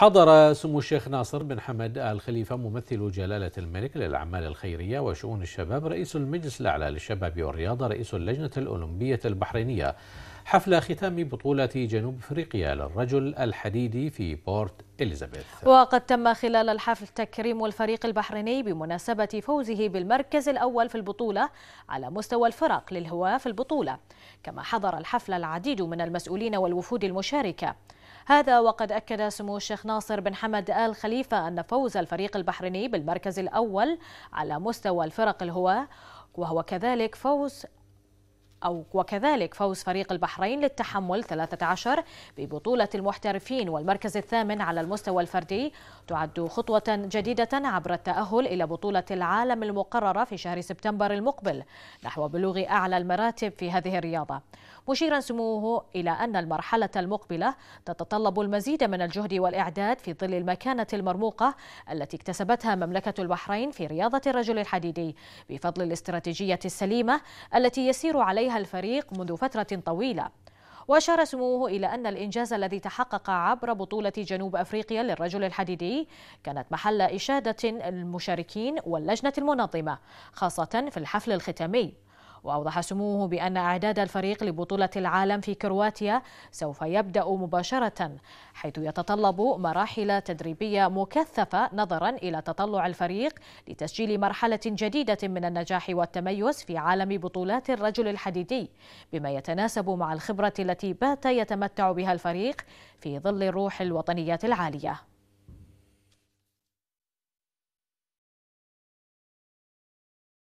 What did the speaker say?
حضر سمو الشيخ ناصر بن حمد آل خليفة ممثل جلالة الملك للأعمال الخيرية وشؤون الشباب رئيس المجلس الأعلى للشباب والرياضة رئيس اللجنة الأولمبية البحرينية حفل ختام بطولة جنوب افريقيا للرجل الحديدي في بورت اليزابيث. وقد تم خلال الحفل تكريم الفريق البحريني بمناسبة فوزه بالمركز الأول في البطولة على مستوى الفرق للهواة في البطولة، كما حضر الحفل العديد من المسؤولين والوفود المشاركة. هذا وقد أكد سمو الشيخ ناصر بن حمد آل خليفة أن فوز الفريق البحريني بالمركز الأول على مستوى الفرق الهواة وهو كذلك فوز أو وكذلك فوز فريق البحرين للتحمل 13 ببطولة المحترفين والمركز الثامن على المستوى الفردي تعد خطوة جديدة عبر التأهل إلى بطولة العالم المقررة في شهر سبتمبر المقبل نحو بلوغ أعلى المراتب في هذه الرياضة مشيرا سموه إلى أن المرحلة المقبلة تتطلب المزيد من الجهد والإعداد في ظل المكانة المرموقة التي اكتسبتها مملكة البحرين في رياضة الرجل الحديدي بفضل الاستراتيجية السليمة التي يسير عليها الفريق منذ فترة طويلة وأشار سموه إلى أن الإنجاز الذي تحقق عبر بطولة جنوب أفريقيا للرجل الحديدي كانت محل إشادة المشاركين واللجنة المنظمة خاصة في الحفل الختامي وأوضح سموه بأن إعداد الفريق لبطولة العالم في كرواتيا سوف يبدأ مباشرة حيث يتطلب مراحل تدريبية مكثفة نظرا إلى تطلع الفريق لتسجيل مرحلة جديدة من النجاح والتميز في عالم بطولات الرجل الحديدي بما يتناسب مع الخبرة التي بات يتمتع بها الفريق في ظل الروح الوطنية العالية